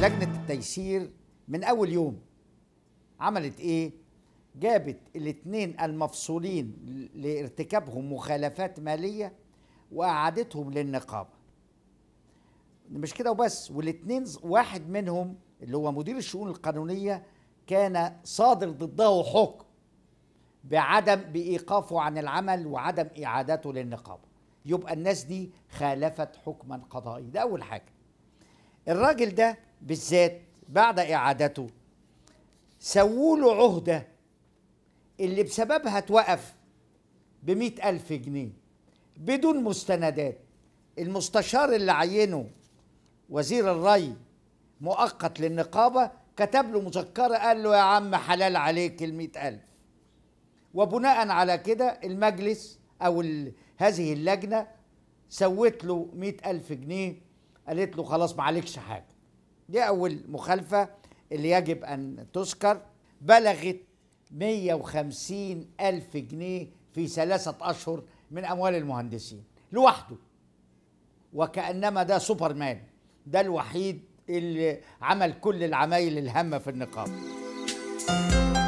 لجنة التيسير من أول يوم عملت إيه؟ جابت الاثنين المفصولين لارتكابهم مخالفات مالية وأعادتهم للنقابة مش كده وبس والاثنين واحد منهم اللي هو مدير الشؤون القانونية كان صادر ضده حكم بعدم بإيقافه عن العمل وعدم إعادته للنقابة يبقى الناس دي خالفت حكما قضائي ده أول حاجة الراجل ده بالذات بعد إعادته سووا له عهدة اللي بسببها اتوقف ب ألف جنيه بدون مستندات المستشار اللي عينه وزير الري مؤقت للنقابة كتب له مذكرة قال له يا عم حلال عليك ال ألف وبناء على كده المجلس أو هذه اللجنة سوت له ألف جنيه قالت له خلاص ما عليكش حاجه دي اول مخالفه اللي يجب ان تذكر بلغت 150 ألف جنيه في ثلاثة أشهر من أموال المهندسين لوحده وكأنما ده سوبرمان ده الوحيد اللي عمل كل العمايل الهامة في النقابة